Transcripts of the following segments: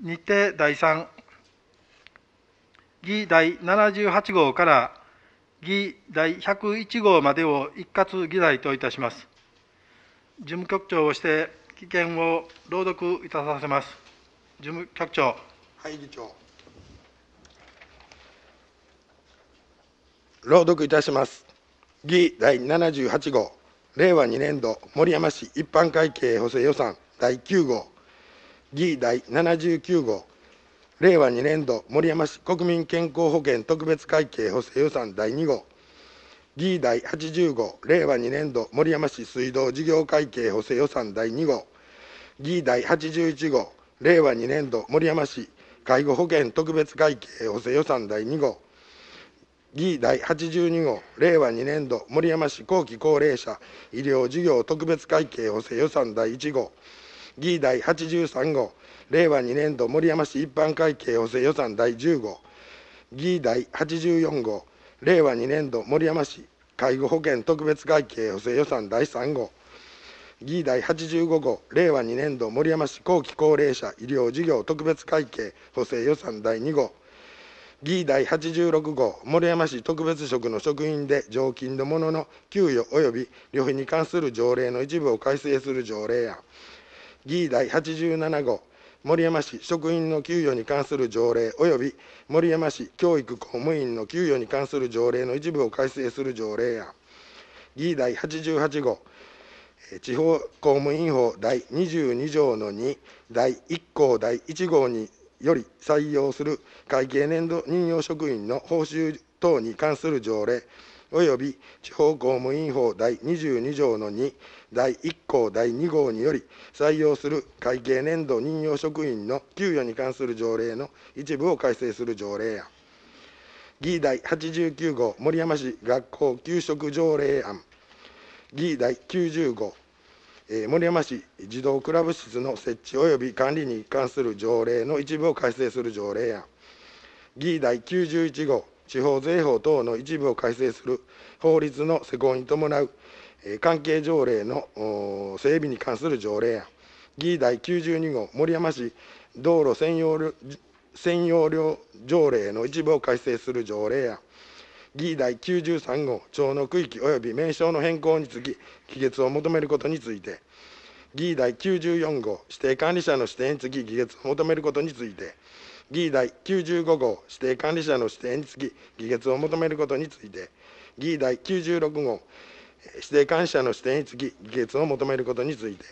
日程第3議第78号から議第101号までを一括議題といたします。事務局長をして危険を朗読いたさせます。事務局長。はい、議長。朗読いたします。議第78号、令和2年度森山市一般会計補正予算第9号。議第79号令和2年度森山市国民健康保険特別会計補正予算第2号議第80号令和2年度森山市水道事業会計補正予算第2号議第81号令和2年度森山市介護保険特別会計補正予算第2号議第82号令和2年度森山市後期高齢者医療事業特別会計補正予算第1号議第83号、令和2年度森山市一般会計補正予算第10号、議第84号、令和2年度森山市介護保険特別会計補正予算第3号、議第85号、令和2年度森山市後期高齢者医療事業特別会計補正予算第2号、議第86号、森山市特別職の職員で常勤の者の給与及び旅費に関する条例の一部を改正する条例案、議第87号、森山市職員の給与に関する条例及び森山市教育公務員の給与に関する条例の一部を改正する条例案、議第88号、地方公務員法第22条の2、第1項第1号により採用する会計年度任用職員の報酬等に関する条例、および地方公務員法第22条の2、第1項第2号により、採用する会計年度任用職員の給与に関する条例の一部を改正する条例案、議第89号森山市学校給食条例案、議第90号、え森山市児童クラブ室の設置及び管理に関する条例の一部を改正する条例案、議第91号、地方税法等の一部を改正する法律の施行に伴う関係条例の整備に関する条例や、議第92号森山市道路専用専用料条例の一部を改正する条例や、議第93号町の区域及び名称の変更につき、議決を求めることについて、議第94号指定管理者の指定につき議決を求めることについて、議第95号指定管理者の指定につき、議決を求めることについて、議第96号指定管理者の指定につき、議決を求めることについて、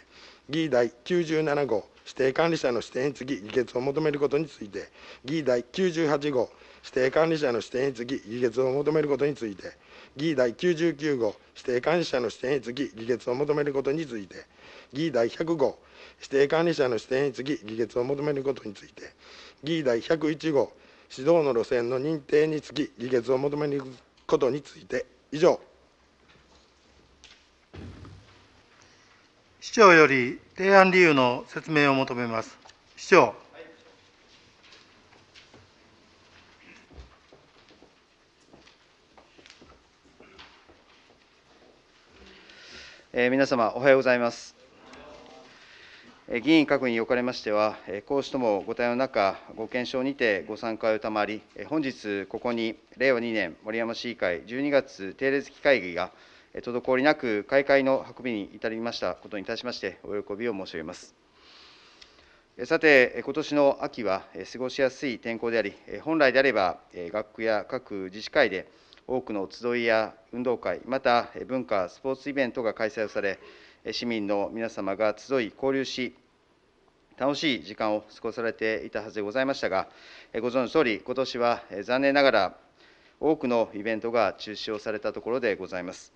議第97号指定管理者の指定につき、議決を求めることについて、議第98号指定管理者の指定につき、議決を求めることについて、議第99号指定管理者の指定につき、議決を求めることについて、議第100号指定管理者の指定につき、議決を求めることについて、議第101号指導の路線の認定につき議決を求めることについて以上市長より提案理由の説明を求めます市長、はえ皆様おはようございます議員各におかれましては、講師ともご対応の中、ご検証にてご参加を賜り、本日、ここに令和2年森山市議会12月定例月会議が滞りなく開会の運びに至りましたことに対しまして、お喜びを申し上げます。さて、今年の秋は過ごしやすい天候であり、本来であれば、学区や各自治会で多くの集いや運動会、また文化・スポーツイベントが開催をされ、市民の皆様が集い交流し楽しい時間を過ごされていたはずでございましたがご存知のとおり今年は残念ながら多くのイベントが中止をされたところでございます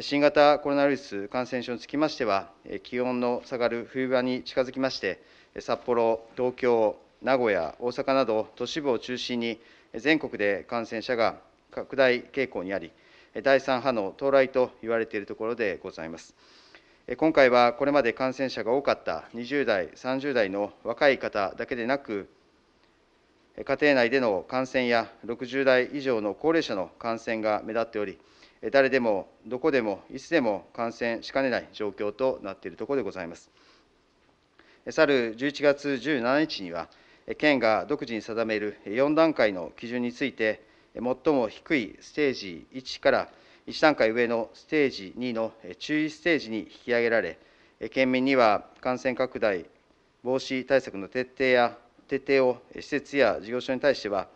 新型コロナウイルス感染症につきましては気温の下がる冬場に近づきまして札幌東京名古屋大阪など都市部を中心に全国で感染者が拡大傾向にあり第3波の到来と言われているところでございます。今回はこれまで感染者が多かった20代、30代の若い方だけでなく、家庭内での感染や60代以上の高齢者の感染が目立っており、誰でもどこでもいつでも感染しかねない状況となっているところでございます。去る11月17日には、県が独自に定める4段階の基準について、最も低いステージ1から1段階上のステージ2の注意ステージに引き上げられ、県民には感染拡大防止対策の徹底や徹底を施設や事業所に対しては、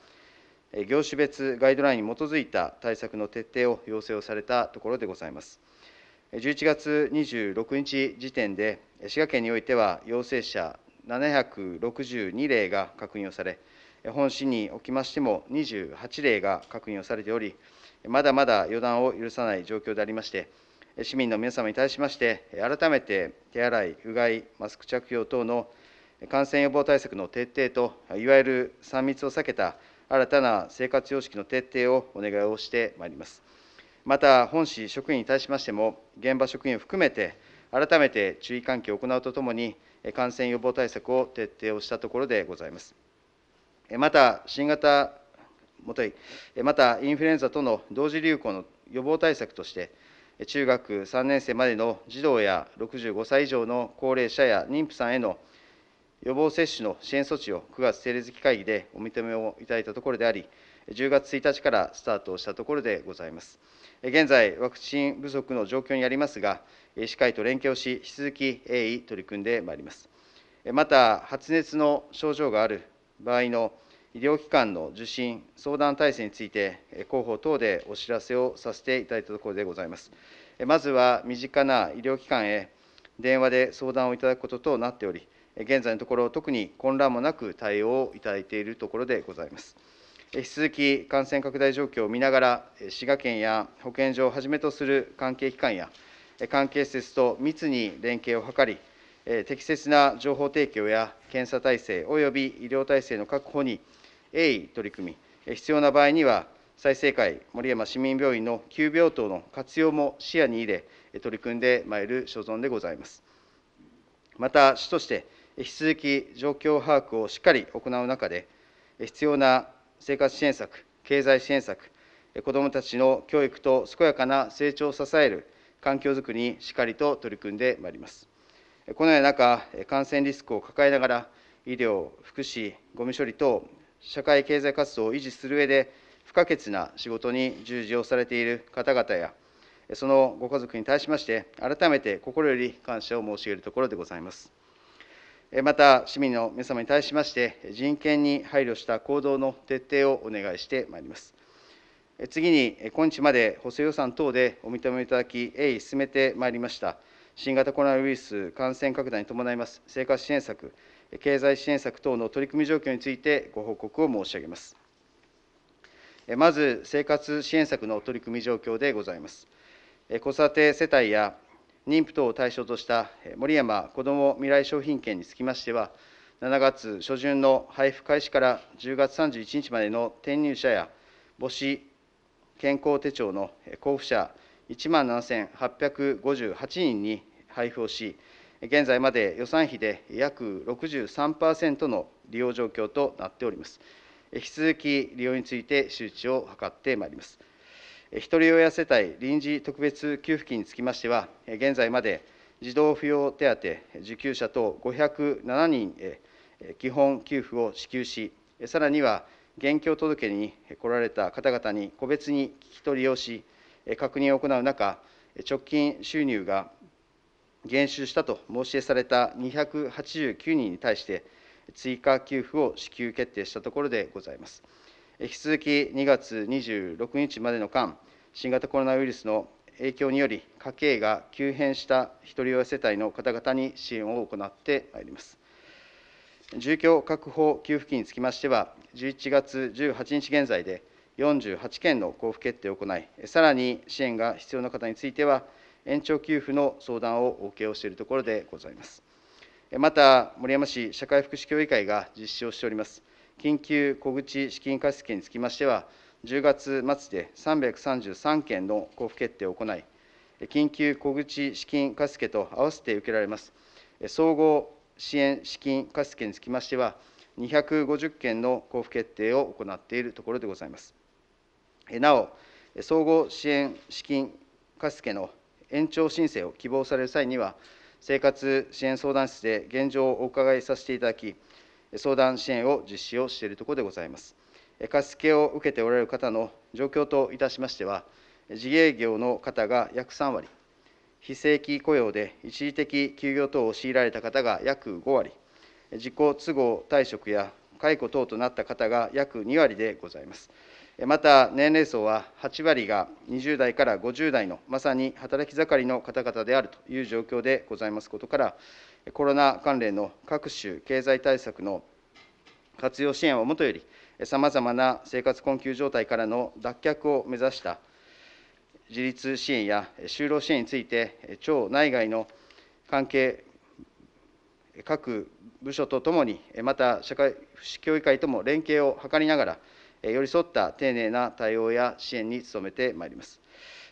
業種別ガイドラインに基づいた対策の徹底を要請をされたところでございます。11月26日時点で、滋賀県においては陽性者762例が確認をされ、本市におきましても28例が確認をされており、まだまだ予断を許さない状況でありまして、市民の皆様に対しまして、改めて手洗い、うがい、マスク着用等の感染予防対策の徹底と、いわゆる3密を避けた新たな生活様式の徹底をお願いをしてまいります。また、本市職員に対しましても、現場職員を含めて、改めて注意喚起を行うとともに、感染予防対策を徹底をしたところでございます。また、新型もとい、またインフルエンザとの同時流行の予防対策として、中学3年生までの児童や65歳以上の高齢者や妊婦さんへの予防接種の支援措置を9月定例月会議でお認めをいただいたところであり、10月1日からスタートしたところでございます。現在、ワクチン不足の状況にありますが、医師会と連携をし、引き続き鋭意取り組んでまいります。また、発熱の症状がある場合の医療機関の受診、相談体制について、広報等でお知らせをさせていただいたところでございます。まずは、身近な医療機関へ電話で相談をいただくこととなっており、現在のところ、特に混乱もなく対応をいただいているところでございます。引き続き感染拡大状況を見ながら、滋賀県や保健所をはじめとする関係機関や、関係施設と密に連携を図り、適切な情報提供や検査体制および医療体制の確保に鋭意取り組み、必要な場合には、済生会森山市民病院の急病棟の活用も視野に入れ、取り組んでまいる所存でございます。また、市として引き続き状況把握をしっかり行う中で、必要な生活支援策、経済支援策、子どもたちの教育と健やかな成長を支える環境づくりにしっかりと取り組んでまいります。このような中、感染リスクを抱えながら、医療、福祉、ごみ処理等、社会経済活動を維持する上で不可欠な仕事に従事をされている方々やそのご家族に対しまして改めて心より感謝を申し上げるところでございますまた市民の皆様に対しまして人権に配慮した行動の徹底をお願いしてまいります次に今日まで補正予算等でお認めいただき鋭意進めてまいりました新型コロナウイルス感染拡大に伴います生活支援策経済支援策等の取り組み状況についてご報告を申し上げます。まず、生活支援策の取り組み状況でございます。子育て世帯や妊婦等を対象とした森山こども未来商品券につきましては、7月初旬の配布開始から10月31日までの転入者や母子健康手帳の交付者1万7858人に配布をし、現在まで予算比で約63%の利用状況となっております。引き続き利用について周知を図ってまいります。ひとり親世帯臨時特別給付金につきましては、現在まで児童扶養手当受給者等507人へ基本給付を支給し、さらには現況届に来られた方々に個別に聞き取りをし、確認を行う中、直近収入が減収したと申し出された289人に対して、追加給付を支給決定したところでございます。引き続き2月26日までの間、新型コロナウイルスの影響により、家計が急変した一人親世帯の方々に支援を行ってまいります。住居確保給付金につきましては、11月18日現在で48件の交付決定を行い、さらに支援が必要な方については、延長給付の相談をお受けをしているところでございます。また、森山市社会福祉協議会が実施をしております、緊急小口資金貸付につきましては、10月末で333件の交付決定を行い、緊急小口資金貸付と合わせて受けられます、総合支援資金貸付につきましては、250件の交付決定を行っているところでございます。なお、総合支援資金貸付の延長申請を希望される際には、生活支援相談室で現状をお伺いさせていただき、相談支援を実施をしているところでございます。貸付を受けておられる方の状況といたしましては、自営業の方が約3割、非正規雇用で一時的休業等を強いられた方が約5割、自己都合退職や解雇等となった方が約2割でございます。また、年齢層は8割が20代から50代の、まさに働き盛りの方々であるという状況でございますことから、コロナ関連の各種経済対策の活用支援をもとより、さまざまな生活困窮状態からの脱却を目指した自立支援や就労支援について、町内外の関係各部署とともに、また社会福祉協議会とも連携を図りながら、寄り添った丁寧な対応や支援に努めてまいります。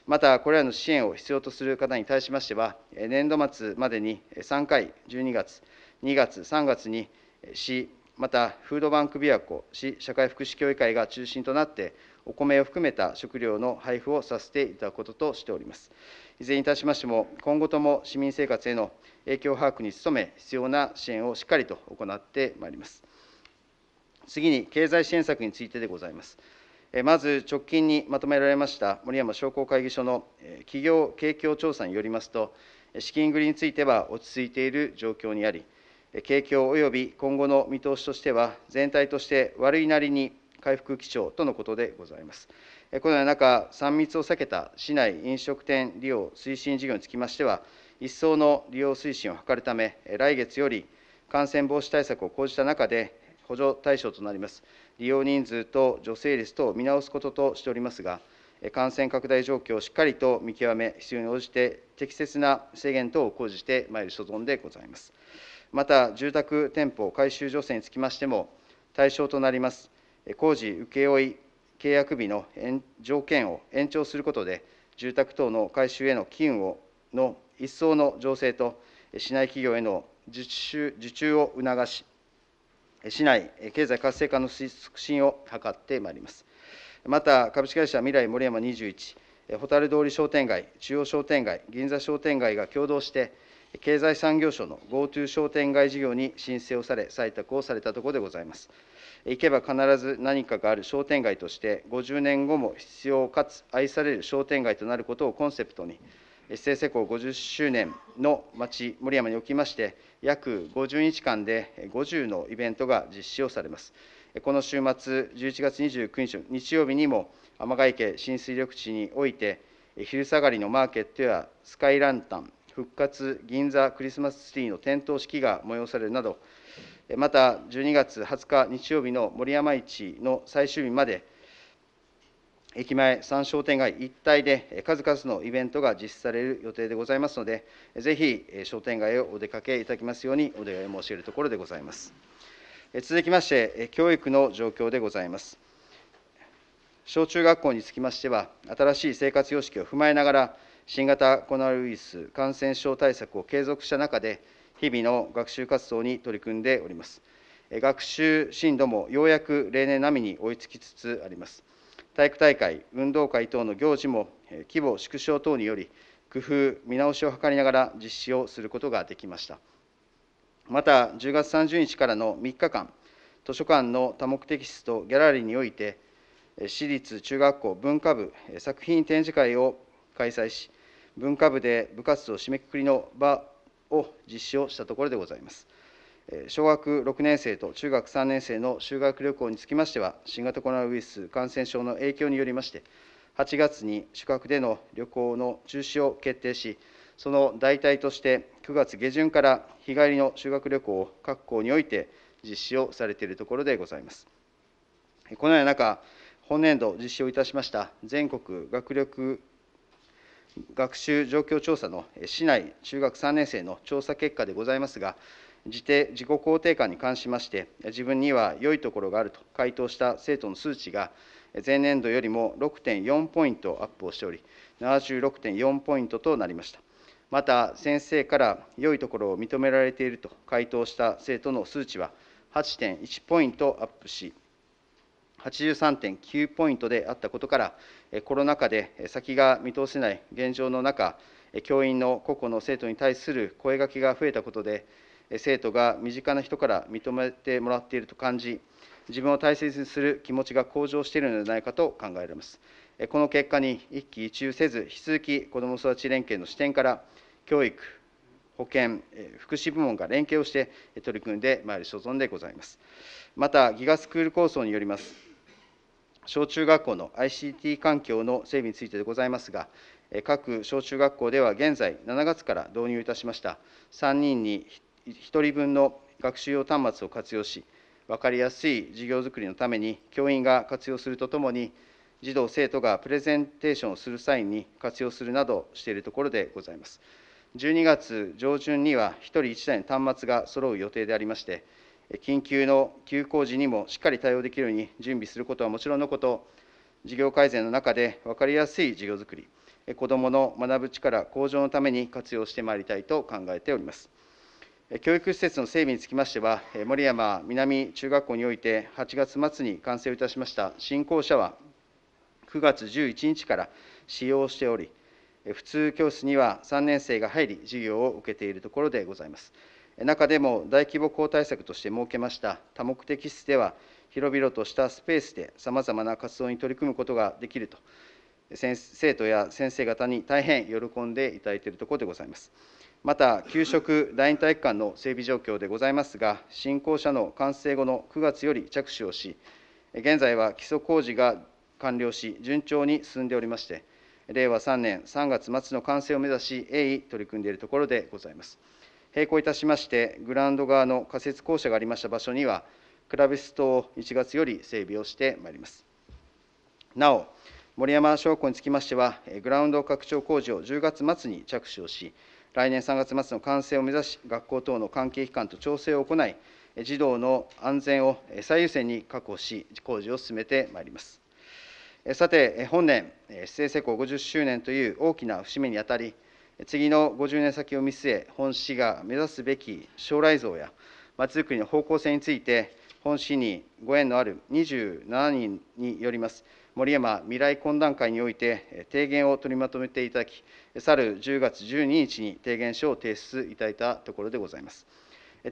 また、これらの支援を必要とする方に対しましては、年度末までに3回、12月、2月、3月に市、またフードバンク琵琶湖市社会福祉協議会が中心となって、お米を含めた食料の配布をさせていただくこととしております。いずれにいたしましても、今後とも市民生活への影響把握に努め、必要な支援をしっかりと行ってまいります。次に経済支援策についてでございます。まず直近にまとめられました森山商工会議所の企業景況調査によりますと、資金繰りについては落ち着いている状況にあり、景況および今後の見通しとしては、全体として悪いなりに回復基調とのことでございます。このような中、3密を避けた市内飲食店利用推進事業につきましては、一層の利用推進を図るため、来月より感染防止対策を講じた中で、補助対象となります。利用人数と助成率等を見直すこととしておりますが、感染拡大状況をしっかりと見極め、必要に応じて適切な制限等を講じてまいる所存でございます。また、住宅店舗改修助成につきましても、対象となります工事請負契約日の条件を延長することで、住宅等の改修への機運をの一層の情勢と、市内企業への受注を促し、市内経済活性化の促進を図ってまいります。また、株式会社未来森山21、蛍通り商店街、中央商店街、銀座商店街が共同して、経済産業省の GoTo 商店街事業に申請をされ、採択をされたところでございます。行けば必ず何かがある商店街として、50年後も必要かつ愛される商店街となることをコンセプトに、市政施行50周年の町森山におきまして、約50日間で50のイベントが実施をされます。この週末、11月29日、日曜日にも、天ヶ池新水緑地において、昼下がりのマーケットやスカイランタン、復活銀座クリスマスツリーの点灯式が催されるなど、また12月20日日曜日の森山市の最終日まで、駅前3商店街一帯で数々のイベントが実施される予定でございますので、ぜひ商店街をお出かけいただきますようにお願い申し上げるところでございます。続きまして、教育の状況でございます。小中学校につきましては、新しい生活様式を踏まえながら、新型コロナウイルス感染症対策を継続した中で、日々の学習活動に取り組んでおります。学習進度もようやく例年並みに追いつきつつあります。体育大会、運動会等の行事も規模縮小等により、工夫、見直しを図りながら実施をすることができました。また、10月30日からの3日間、図書館の多目的室とギャラリーにおいて、私立中学校文化部作品展示会を開催し、文化部で部活動締めくくりの場を実施をしたところでございます。小学6年生と中学3年生の修学旅行につきましては、新型コロナウイルス感染症の影響によりまして、8月に宿泊での旅行の中止を決定し、その代替として、9月下旬から日帰りの修学旅行を各校において実施をされているところでございます。このような中、本年度実施をいたしました全国学力学習状況調査の市内中学3年生の調査結果でございますが、自己肯定感に関しまして、自分には良いところがあると回答した生徒の数値が、前年度よりも6.4ポイントアップをしており、76.4ポイントとなりました。また、先生から良いところを認められていると回答した生徒の数値は、8.1ポイントアップし、83.9ポイントであったことから、コロナ禍で先が見通せない現状の中、教員の個々の生徒に対する声がけが増えたことで、生徒が身近な人から認めてもらっていると感じ、自分を大切にする気持ちが向上しているのではないかと考えられます。この結果に一喜一憂せず、引き続き子ども育ち連携の視点から、教育、保健、福祉部門が連携をして取り組んでまいる所存でございます。また、ギガスクール構想によります、小中学校の ICT 環境の整備についてでございますが、各小中学校では現在、7月から導入いたしました3人に1人分の学習用端末を活用し分かりやすい授業づくりのために教員が活用するとともに児童生徒がプレゼンテーションをする際に活用するなどしているところでございます。12月上旬には1人1台の端末が揃う予定でありまして緊急の休校時にもしっかり対応できるように準備することはもちろんのこと事業改善の中で分かりやすい事業づくり子どもの学ぶ力向上のために活用してまいりたいと考えております。教育施設の整備につきましては、森山南中学校において、8月末に完成をいたしました新校舎は、9月11日から使用しており、普通教室には3年生が入り、授業を受けているところでございます。中でも大規模校対策として設けました多目的室では、広々としたスペースでさまざまな活動に取り組むことができると、生徒や先生方に大変喜んでいただいているところでございます。また、給食第二体育館の整備状況でございますが、新校舎の完成後の9月より着手をし、現在は基礎工事が完了し、順調に進んでおりまして、令和3年3月末の完成を目指し、鋭意取り組んでいるところでございます。並行いたしまして、グラウンド側の仮設校舎がありました場所には、クラブ室等を1月より整備をしてまいります。なお、森山商工につきましては、グラウンド拡張工事を10月末に着手をし、来年3月末の完成を目指し、学校等の関係機関と調整を行い、児童の安全を最優先に確保し、工事を進めてまいります。さて、本年、市政施行50周年という大きな節目にあたり、次の50年先を見据え、本市が目指すべき将来像や、まちづくりの方向性について、本市にご縁のある27人によります森山未来懇談会において提言を取りまとめていただき、去る10月12日に提言書を提出いただいたところでございます。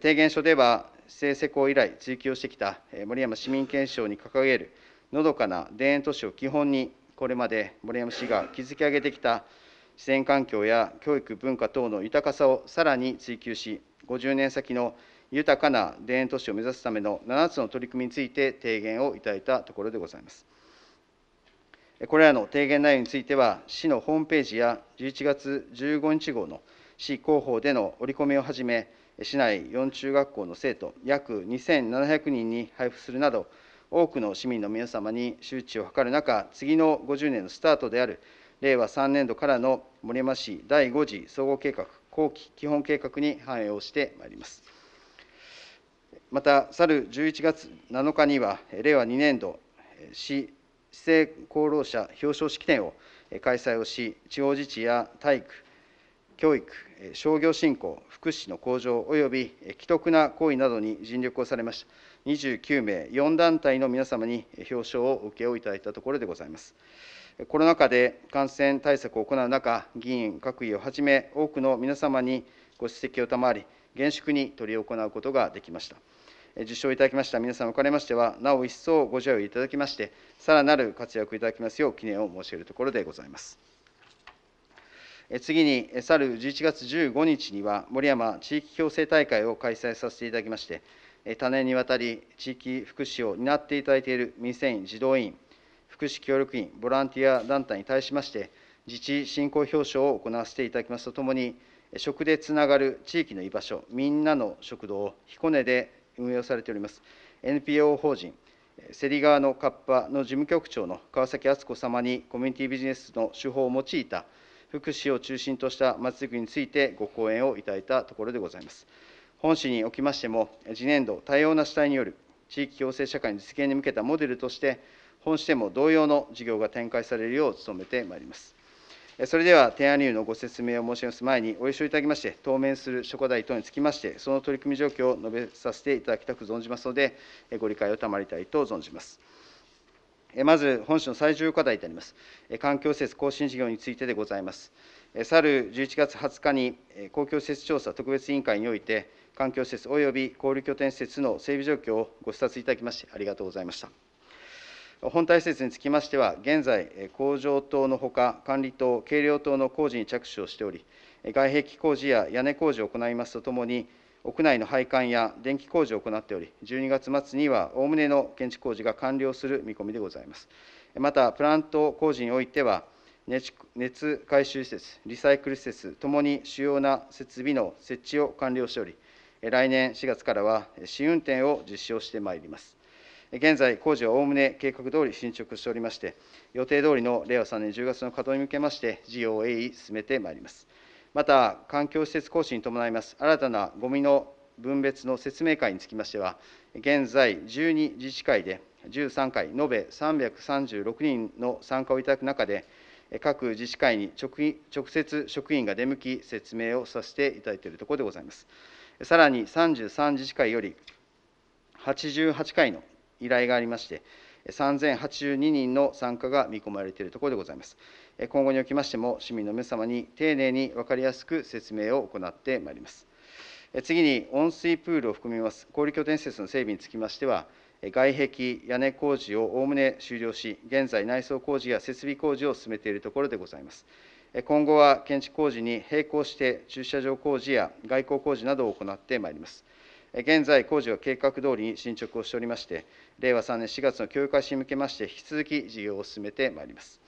提言書では、性施行以来追求してきた森山市民憲章に掲げるのどかな田園都市を基本に、これまで森山市が築き上げてきた自然環境や教育、文化等の豊かさをさらに追求し、50年先の豊かな田園都市を目指すための7つの取り組みについて提言をいただいたところでございます。これらの提言内容については、市のホームページや11月15日号の市広報での折り込みをはじめ、市内4中学校の生徒約2700人に配布するなど、多くの市民の皆様に周知を図る中、次の50年のスタートである令和3年度からの森山市第5次総合計画後期基本計画に反映をしてまいります。また、去る11月7日には、令和2年度市市政功労者表彰式典を開催をし、地方自治や体育、教育、商業振興、福祉の向上及び既得な行為などに尽力をされました29名、4団体の皆様に表彰をお受けをいただいたところでございます。コロナ禍で感染対策を行う中、議員各位をはじめ、多くの皆様にご指摘を賜り、厳粛に執り行うことができました。受賞いただきました皆さにおかれましては、なお一層ご助与いただきまして、さらなる活躍いただきますよう、記念を申し上げるところでございます。次に、去る11月15日には、森山地域共生大会を開催させていただきまして、多年にわたり地域福祉を担っていただいている民生員、児童委員、福祉協力員、ボランティア団体に対しまして、自治振興表彰を行わせていただきますとともに、食でつながる地域の居場所、みんなの食堂を彦根で運用されております NPO 法人セリ側のカッパの事務局長の川崎敦子様にコミュニティビジネスの手法を用いた福祉を中心としたまちづくりについてご講演をいただいたところでございます。本市におきましても、次年度、多様な主体による地域共生社会の実現に向けたモデルとして、本市でも同様の事業が展開されるよう努めてまいります。それでは、提案理由のご説明を申し上げます前に、おしをいただきまして、当面する諸課題等につきまして、その取り組み状況を述べさせていただきたく存じますので、ご理解を賜りたいと存じます。まず、本書の最重要課題であります、環境施設更新事業についてでございます。去る11月20日に、公共施設調査特別委員会において、環境施設及び交流拠点施設の整備状況をご視察いただきまして、ありがとうございました。本体施設につきましては、現在、工場棟のほか、管理棟、計量棟の工事に着手をしており、外壁工事や屋根工事を行いますとともに、屋内の配管や電気工事を行っており、12月末にはおおむねの建築工事が完了する見込みでございます。また、プラント工事においては、熱回収施設、リサイクル施設ともに主要な設備の設置を完了しており、来年4月からは試運転を実施をしてまいります。現在、工事はおおむね計画通り進捗しておりまして、予定通りの令和3年10月の稼働に向けまして、事業を鋭意進めてまいります。また、環境施設更新に伴います新たなごみの分別の説明会につきましては、現在、12自治会で13回、延べ336人の参加をいただく中で、各自治会に直接職員が出向き、説明をさせていただいているところでございます。さらに33自治会より、88回の依頼がありまして、3082人の参加が見込まれているところでございます。今後におきましても、市民の皆様に丁寧に分かりやすく説明を行ってまいります。次に、温水プールを含みます、小売拠点施設の整備につきましては、外壁、屋根工事をおおむね終了し、現在、内装工事や設備工事を進めているところでございます。今後は建築工事に並行して駐車場工事や外交工事などを行ってまいります。現在、工事は計画通りに進捗をしておりまして、令和3年4月の教育開始に向けまして、引き続き事業を進めてまいります。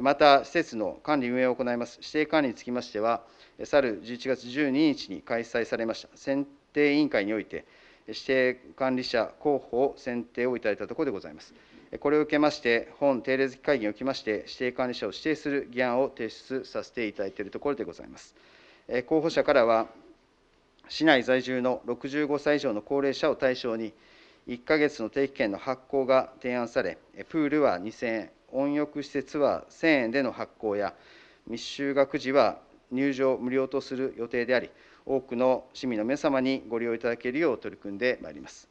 また、施設の管理運営を行います指定管理につきましては、去る11月12日に開催されました選定委員会において、指定管理者候補を選定をいただいたところでございます。これを受けまして、本定例会議におきまして、指定管理者を指定する議案を提出させていただいているところでございます。候補者からは、市内在住の65歳以上の高齢者を対象に、1ヶ月の定期券の発行が提案され、プールは2000円、温浴施設は1000円での発行や、密集学時は入場無料とする予定であり、多くの市民の皆様にご利用いただけるよう取り組んでまいります。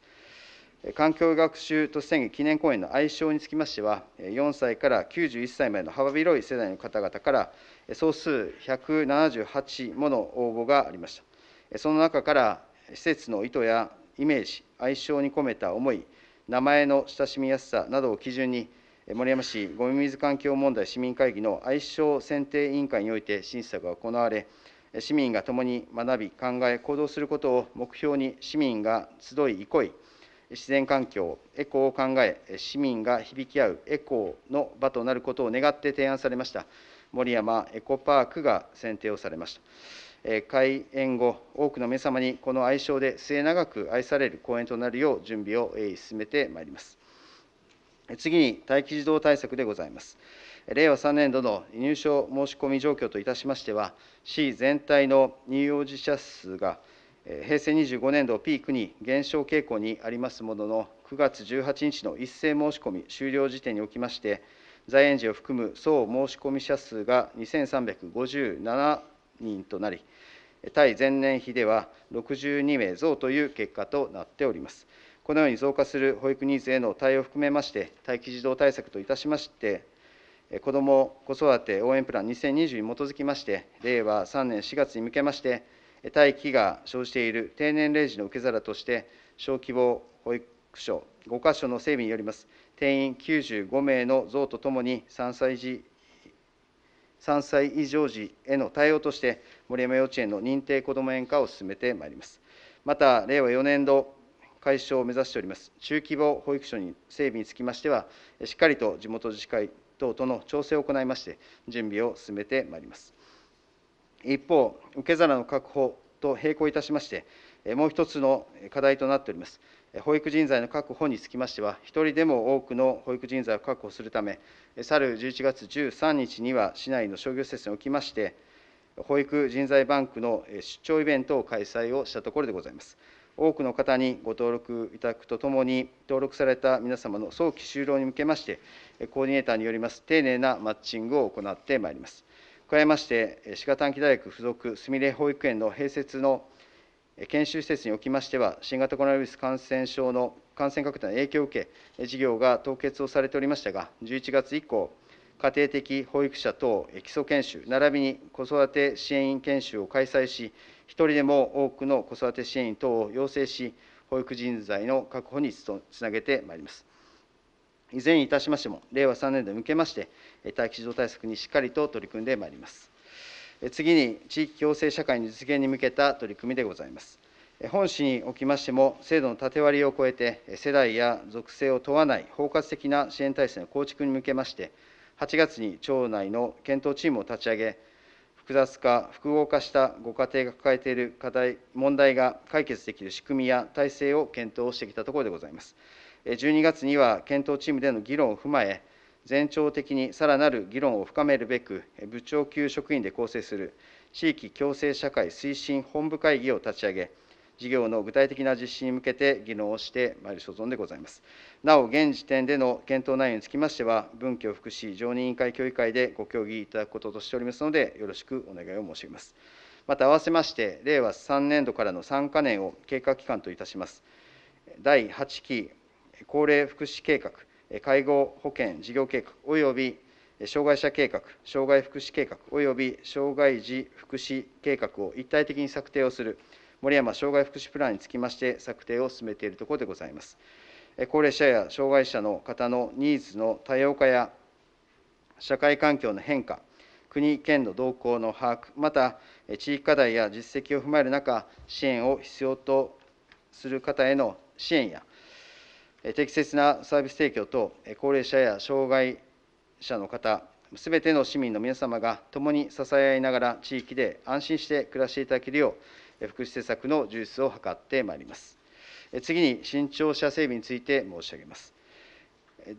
環境学習都市宣言記念公園の愛称につきましては、4歳から91歳までの幅広い世代の方々から、総数178もの応募がありました。その中から施設の意図やイメージ、愛称に込めた思い、名前の親しみやすさなどを基準に、森山市ごみ水環境問題市民会議の愛称選定委員会において審査が行われ、市民が共に学び、考え、行動することを目標に、市民が集い、憩い、自然環境、エコーを考え、市民が響き合うエコーの場となることを願って提案されました、森山エコパークが選定をされました。開演後、多くの皆様にこの愛称で末永く愛される公演となるよう準備を進めてまいります。次に待機児童対策でございます。令和3年度の入所申し込み状況といたしましては、市全体の乳幼児者数が平成25年度をピークに減少傾向にありますものの、9月18日の一斉申し込み終了時点におきまして、在園児を含む総申し込み者数が2357人となり、対前年比では62名増という結果となっております。このように増加する保育ニーズへの対応を含めまして、待機児童対策といたしまして、子ども・子育て応援プラン2020に基づきまして、令和3年4月に向けまして、待機が生じている定年0時の受け皿として、小規模保育所5か所の整備によります、定員95名の増とともに、3歳児3歳以上児への対応として、森山幼稚園の認定こども園化を進めてまいります。また、令和4年度解消を目指しております、中規模保育所に整備につきましては、しっかりと地元自治会等との調整を行いまして、準備を進めてまいります。一方、受け皿の確保と並行いたしまして、もう一つの課題となっております保育人材の確保につきましては、1人でも多くの保育人材を確保するため、去る11月13日には、市内の商業施設におきまして、保育人材バンクの出張イベントを開催をしたところでございます。多くの方にご登録いただくとともに、登録された皆様の早期就労に向けまして、コーディネーターによります丁寧なマッチングを行ってまいります。加えまして、滋賀短期大学附属すみれ保育園の併設の研修施設におきましては、新型コロナウイルス感染症の感染拡大の影響を受け、事業が凍結をされておりましたが、11月以降、家庭的保育者等基礎研修、並びに子育て支援員研修を開催し、1人でも多くの子育て支援員等を養成し、保育人材の確保につなげてまいります。いずれにいたしましても、令和3年度に向けまして、待機児童対策にしっかりと取り組んでまいります。次に地域共生社会の実現に向けた取り組みでございます。本市におきましても、制度の縦割りを超えて、世代や属性を問わない包括的な支援体制の構築に向けまして、8月に町内の検討チームを立ち上げ、複雑化、複合化したご家庭が抱えている課題、問題が解決できる仕組みや体制を検討してきたところでございます。12月には検討チームでの議論を踏まえ、全庁的にさらなる議論を深めるべく、部長級職員で構成する地域共生社会推進本部会議を立ち上げ、事業の具体的な実施に向けて議論をしてまいる所存でございます。なお、現時点での検討内容につきましては、文教福祉常任委員会協議会でご協議いただくこととしておりますので、よろしくお願いを申し上げます。また、併せまして、令和3年度からの3か年を経過期間といたします。第8期高齢福祉計画介護保険事業計画及び障害者計画、障害福祉計画及び障害児福祉計画を一体的に策定をする森山障害福祉プランにつきまして策定を進めているところでございます。高齢者や障害者の方のニーズの多様化や社会環境の変化、国・県の動向の把握、また地域課題や実績を踏まえる中、支援を必要とする方への支援や、適切なサービス提供と高齢者や障害者の方、すべての市民の皆様が共に支え合いながら、地域で安心して暮らしていただけるよう、福祉施策の充実を図ってまいります。次に、新庁舎整備について申し上げます。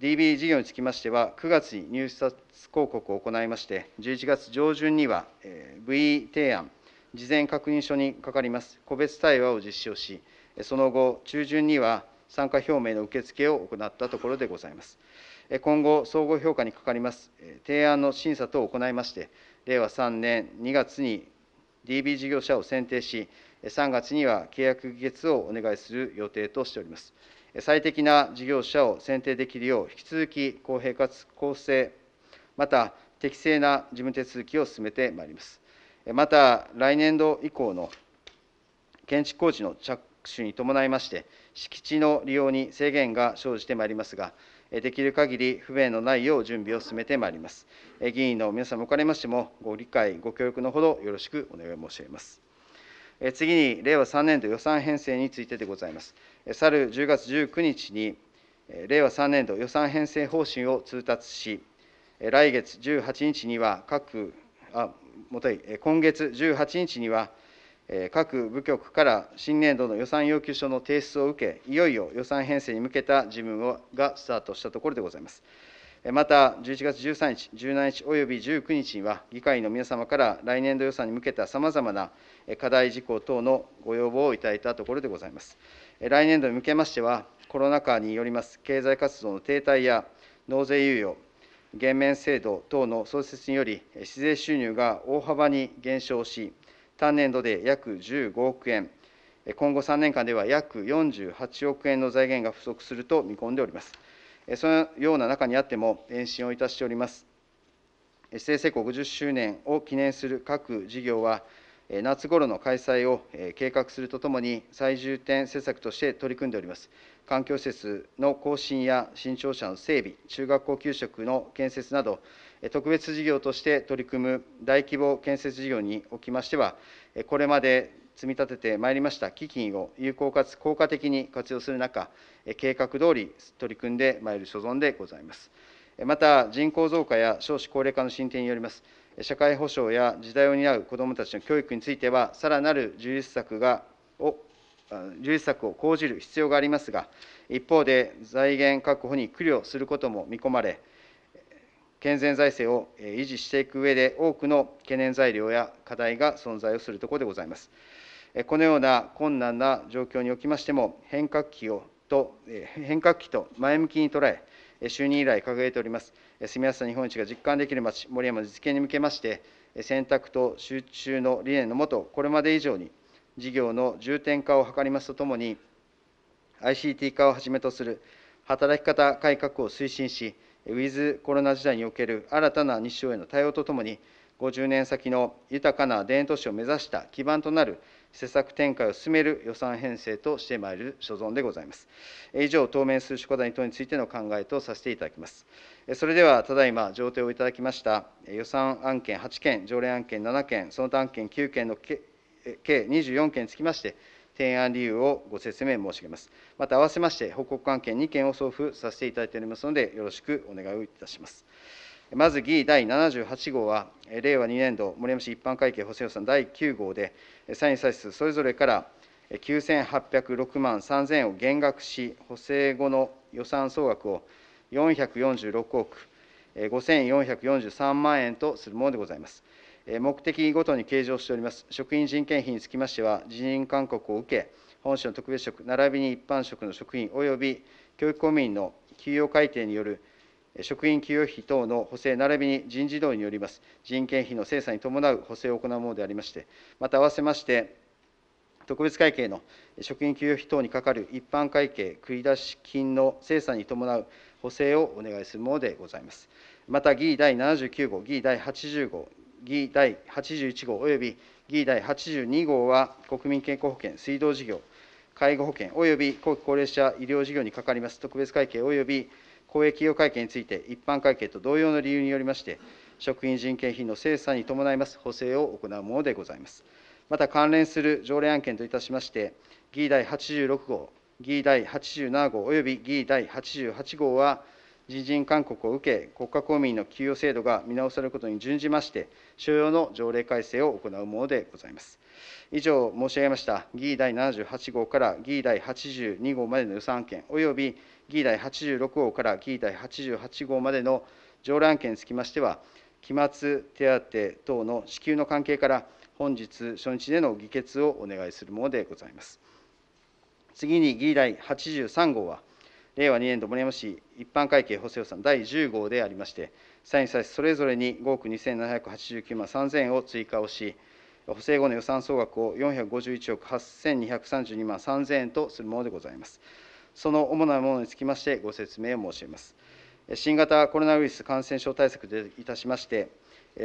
DB 事業につきましては、9月に入札広告を行いまして、11月上旬には、VE 提案、事前確認書にかかります個別対話を実施をし、その後、中旬には、参加表明の受付を行ったところでございます。今後、総合評価にかかります提案の審査等を行いまして、令和3年2月に DB 事業者を選定し、3月には契約議決をお願いする予定としております。最適な事業者を選定できるよう、引き続き公平かつ公正、また適正な事務手続きを進めてまいります。また、来年度以降の建築工事の着手に伴いまして、敷地の利用に制限が生じてまいりますが、できる限り不便のないよう準備を進めてまいります。議員の皆様おかれましても、ご理解、ご協力のほどよろしくお願い申し上げます。次に、令和3年度予算編成についてでございます。去る10月19日に、令和3年度予算編成方針を通達し、来月18日には各、あもとい今月18日には、各部局から新年度の予算要求書の提出を受け、いよいよ予算編成に向けた事務がスタートしたところでございます。また、11月13日、17日および19日には、議会の皆様から来年度予算に向けたさまざまな課題事項等のご要望をいただいたところでございます。来年度に向けましては、コロナ禍によります経済活動の停滞や納税猶予、減免制度等の創設により、市税収入が大幅に減少し、単年度で約15億円、今後3年間では約48億円の財源が不足すると見込んでおります。そのような中にあっても、延伸をいたしております。生成功50周年を記念する各事業は、夏ごろの開催を計画するとともに、最重点施策として取り組んでおります。環境施設の更新や新庁舎の整備、中学校給食の建設など、特別事業として取り組む大規模建設事業におきましては、これまで積み立ててまいりました基金を有効かつ効果的に活用する中、計画通り取り組んでまいる所存でございます。また、人口増加や少子高齢化の進展によります、社会保障や時代を担う子どもたちの教育については、さらなる充実策がを充実策を講じる必要がありますが、一方で財源確保に苦慮することも見込まれ、健全財政を維持していく上で、多くの懸念材料や課題が存在をするところでございます。このような困難な状況におきましても、変革期をと変革期と前向きに捉え、就任以来掲げております、住みやすさ日本一が実感できる町、森山実現に向けまして、選択と集中の理念のもと、これまで以上に事業の重点化を図りますとともに、ICT 化をはじめとする働き方改革を推進し、ウィズコロナ時代における新たな日常への対応とともに、50年先の豊かな田園都市を目指した基盤となる施策展開を進める予算編成としてまいる所存でございます。以上、当面数諸課題等についての考えとさせていただきます。それでは、ただいま上程をいただきました予算案件8件、条例案件7件、その他案件9件の計24件につきまして、提案理由をご説明申し上げます。また、わせまして、報告関係2件を送付させていただいておりますので、よろしくお願いをいたします。まず議第78号は、令和2年度森山市一般会計補正予算第9号で、歳入歳出それぞれから9806万3000円を減額し、補正後の予算総額を446億5443万円とするものでございます。目的ごとに計上しております職員人件費につきましては、辞任勧告を受け、本省特別職並びに一般職の職員および教育公務員の給与改定による職員給与費等の補正並びに人事動意によります人件費の精査に伴う補正を行うものでありまして、また併せまして、特別会計の職員給与費等にかかる一般会計繰出金の精査に伴う補正をお願いするものでございます。また、議第79号、議第80号、議第81号及び議第82号は国民健康保険、水道事業、介護保険及び後期高齢者医療事業に係ります特別会計及び公益企業会計について一般会計と同様の理由によりまして職員人件費の精査に伴います補正を行うものでございます。また関連する条例案件といたしまして、議第86号、議第87号及び議第88号は、人事院勧告を受け、国家公務員の給与制度が見直されることに準じまして、所要の条例改正を行うものでございます。以上、申し上げました議第78号から議第82号までの予算案件、および議第86号から議第88号までの条例案件につきましては、期末手当等の支給の関係から、本日初日での議決をお願いするものでございます。次に議第83号は、令和2年度森山市一般会計補正予算第10号でありまして、歳に際それぞれに5億2789万3000円を追加をし、補正後の予算総額を451億8232万3000円とするものでございます。その主なものにつきまして、ご説明を申し上げます。新型コロナウイルス感染症対策でいたしまして、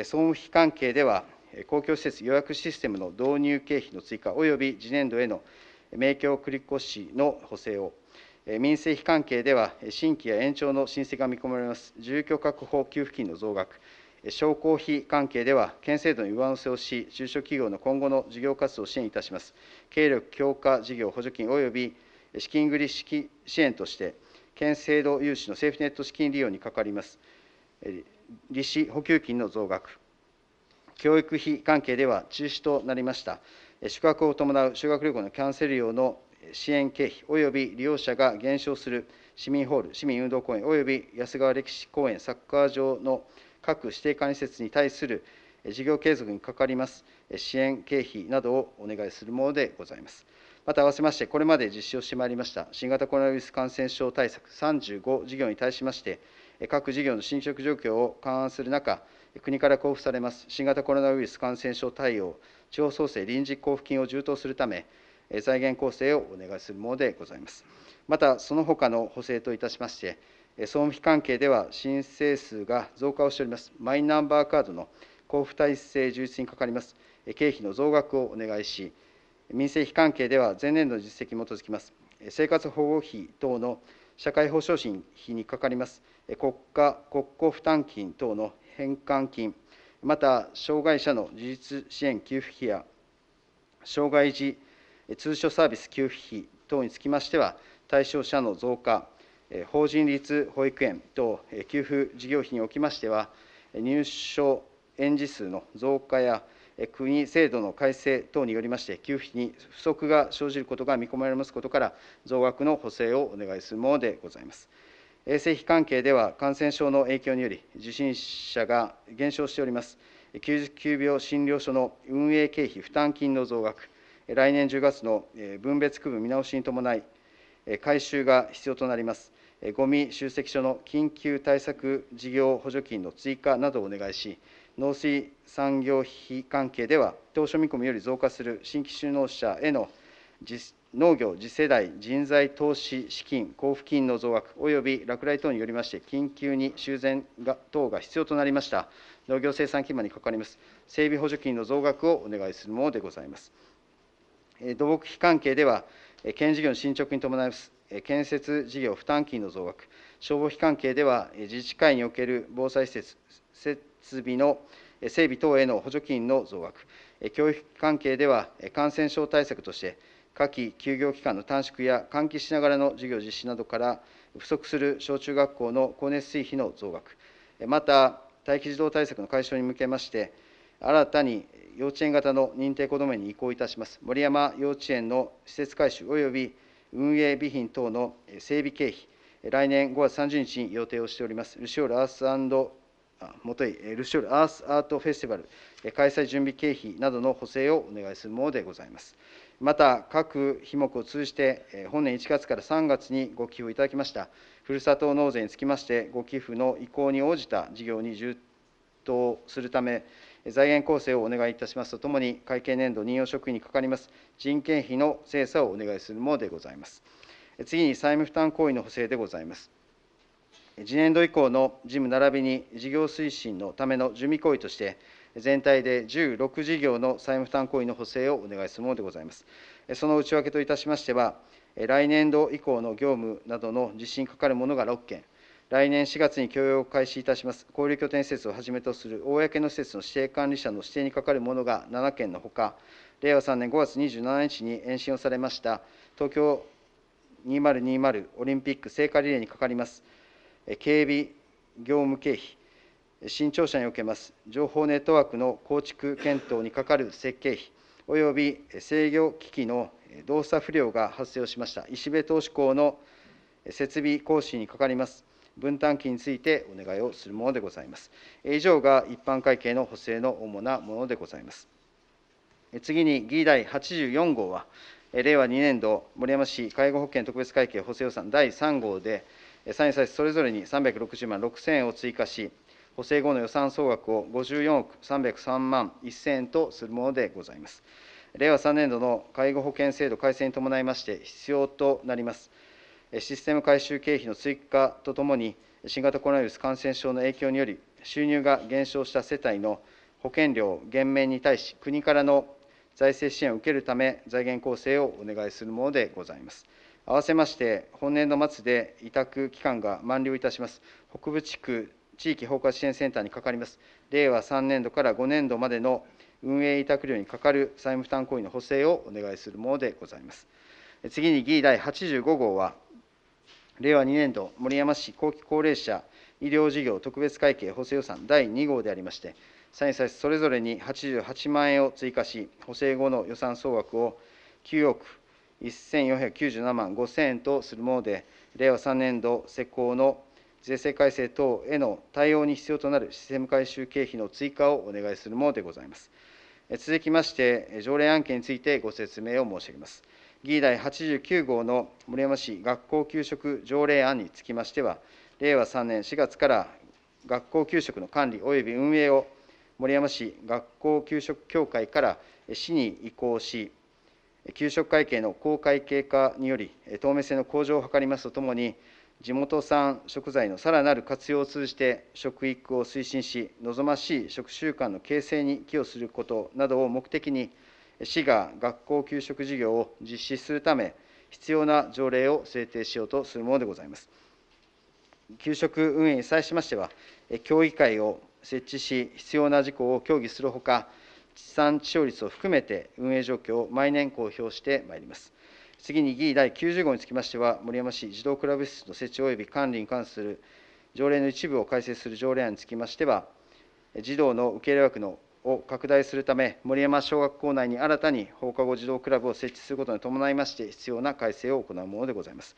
総務費関係では、公共施設予約システムの導入経費の追加及び次年度への名教繰越の補正を、民生費関係では、新規や延長の申請が見込まれます住居確保給付金の増額、商工費関係では、県制度に上乗せをし、中小企業の今後の事業活動を支援いたします、経力強化事業補助金および資金繰り支援として、県制度融資のセーフネット資金利用にかかります、利子補給金の増額、教育費関係では中止となりました、宿泊を伴う修学旅行のキャンセル料の支援経費及び利用者が減少する市民ホール、市民運動公園及び安川歴史公園、サッカー場の各指定管理施設に対する事業継続にかかります支援経費などをお願いするものでございます。また、合わせまして、これまで実施をしてまいりました新型コロナウイルス感染症対策35事業に対しまして、各事業の進捗状況を勘案する中、国から交付されます新型コロナウイルス感染症対応地方創生臨時交付金を充当するため、財源構成をお願いするものでございます。また、その他の補正といたしまして、総務費関係では申請数が増加をしております、マイナンバーカードの交付体制充実にかかります経費の増額をお願いし、民生費関係では前年度の実績に基づきます、生活保護費等の社会保障費にかかります国家国庫負担金等の返還金、また障害者の自立支援給付費や障害児通所サービス給付費等につきましては、対象者の増加、法人立保育園等給付事業費におきましては、入所園児数の増加や、国制度の改正等によりまして、給付費に不足が生じることが見込まれますことから、増額の補正をお願いするものでございます。衛生費関係では、感染症の影響により、受診者が減少しております。99病診療所の運営経費負担金の増額、来年10月の分別区分見直しに伴い、改修が必要となります、ごみ集積所の緊急対策事業補助金の追加などをお願いし、農水産業費関係では、当初見込みより増加する新規就農者への農業次世代人材投資資金交付金の増額および落雷等によりまして緊急に修繕が等が必要となりました農業生産基盤にかかります整備補助金の増額をお願いするものでございます。土木費関係では、県事業の進捗に伴う建設事業負担金の増額、消防費関係では、自治会における防災施設設備の整備等への補助金の増額、教育関係では、感染症対策として、夏季休業期間の短縮や換気しながらの授業実施などから不足する小中学校の光熱水費の増額、また待機児童対策の解消に向けまして、新たに幼稚園型の認定こども園に移行いたします森山幼稚園の施設改修及び運営備品等の整備経費、来年5月30日に予定をしております、ルシオールアースもといルシオールアースアートフェスティバル開催準備経費などの補正をお願いするものでございます。また、各費目を通じて、本年1月から3月にご寄付をいただきました、ふるさと納税につきまして、ご寄付の意向に応じた事業に充当するため、財源構成をお願いいたしますとともに、会計年度任用職員にかかります人件費の精査をお願いするものでございます。次に債務負担行為の補正でございます。次年度以降の事務並びに事業推進のための準備行為として、全体で16事業の債務負担行為の補正をお願いするものでございます。その内訳といたしましては、来年度以降の業務などの実施にかかるものが6件、来年4月に供用を開始いたします交流拠点施設をはじめとする公の施設の指定管理者の指定にかかるものが7件のほか、令和3年5月27日に延伸をされました東京2020オリンピック聖火リレーにかかります警備業務経費、新庁舎におけます情報ネットワークの構築検討にかかる設計費、および制御機器の動作不良が発生をしました石部投資校の設備更新にかかります分担金についてお願いをするものでございます。以上が一般会計の補正の主なものでございます。次に議題84号は、令和2年度森山市介護保険特別会計補正予算第3号で、参与歳それぞれに360万6000円を追加し、補正後の予算総額を54億303万1000円とするものでございます。令和3年度の介護保険制度改正に伴いまして、必要となります。システム改修経費の追加とともに、新型コロナウイルス感染症の影響により、収入が減少した世帯の保険料減免に対し、国からの財政支援を受けるため、財源構成をお願いするものでございます。合わせまして、本年度末で委託期間が満了いたします、北部地区地域包括支援センターにかかります、令和3年度から5年度までの運営委託料にかかる債務負担行為の補正をお願いするものでございます。次に議第85号は、令和2年度守山市後期高齢者医療事業特別会計補正予算第2号でありまして、歳差それぞれに88万円を追加し、補正後の予算総額を9億1497万5000円とするもので、令和3年度施行の税制改正等への対応に必要となるシステム改修経費の追加をお願いするものでございます。続きまして、条例案件についてご説明を申し上げます。議題89号の森山市学校給食条例案につきましては、令和3年4月から学校給食の管理及び運営を森山市学校給食協会から市に移行し、給食会計の公開経過により、透明性の向上を図りますとともに、地元産食材のさらなる活用を通じて、食育を推進し、望ましい食習慣の形成に寄与することなどを目的に、市が学校給食事業を実施するため、必要な条例を制定しようとするものでございます。給食運営に際しましては、協議会を設置し、必要な事項を協議するほか、地産地消率を含めて運営状況を毎年公表してまいります。次に議員第90号につきましては、森山市児童クラブ施設の設置及び管理に関する条例の一部を改正する条例案につきましては、児童の受け入れ枠のを拡大するため、森山小学校内に新たに放課後児童クラブを設置することに伴いまして、必要な改正を行うものでございます。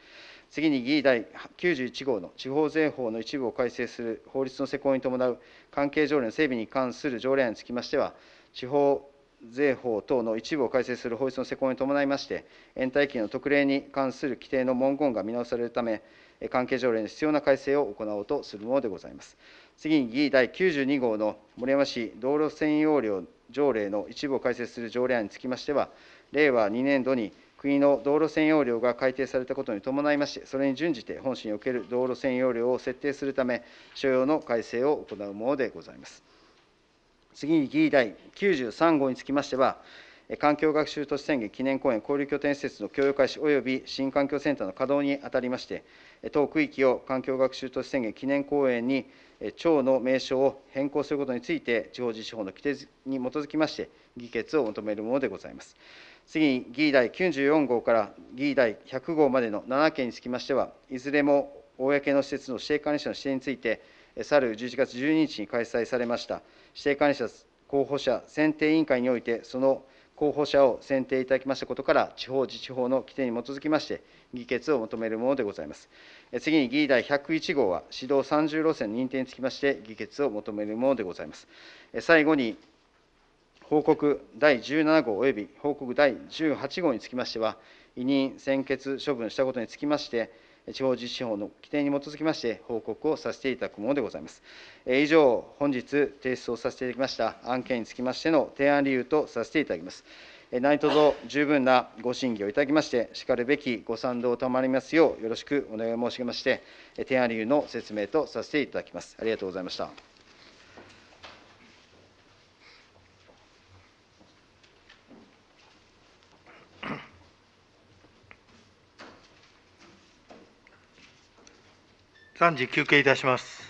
次に議第91号の地方税法の一部を改正する法律の施行に伴う関係条例の整備に関する条例案につきましては、地方税法等の一部を改正する法律の施行に伴いまして、延滞期の特例に関する規定の文言が見直されるため、関係条例に必要な改正を行おうとするものでございます。次に議第92号の森山市道路専用料条例の一部を改正する条例案につきましては、令和2年度に国の道路専用料が改定されたことに伴いまして、それに準じて本市における道路専用料を設定するため、所要の改正を行うものでございます。次に議題93号につきましては、環境学習都市宣言記念公園交流拠点施設の供与開始及び新環境センターの稼働にあたりまして、当区域を環境学習都市宣言記念公園に、町の名称を変更することについて、地方自治法の規定に基づきまして、議決を求めるものでございます。次に議第94号から議第100号までの7件につきましては、いずれも公の施設の指定管理者の指定について、去る11月12日に開催されました指定管理者候補者選定委員会において、その候補者を選定いただきましたことから、地方自治法の規定に基づきまして、議決を求めるものでございます。次に議題101号は、指導30路線認定につきまして、議決を求めるものでございます。最後に、報告第17号及び報告第18号につきましては、委任、専決処分したことにつきまして、地方自治法の規定に基づきまして、報告をさせていただくものでございます。以上、本日提出をさせていただきました案件につきましての提案理由とさせていただきます。何卒十分なご審議をいただきまして、しかるべきご賛同を賜りますよう、よろしくお願い申し上げまして、提案理由の説明とさせていただきます。ありがとうございました。3時休憩いたします。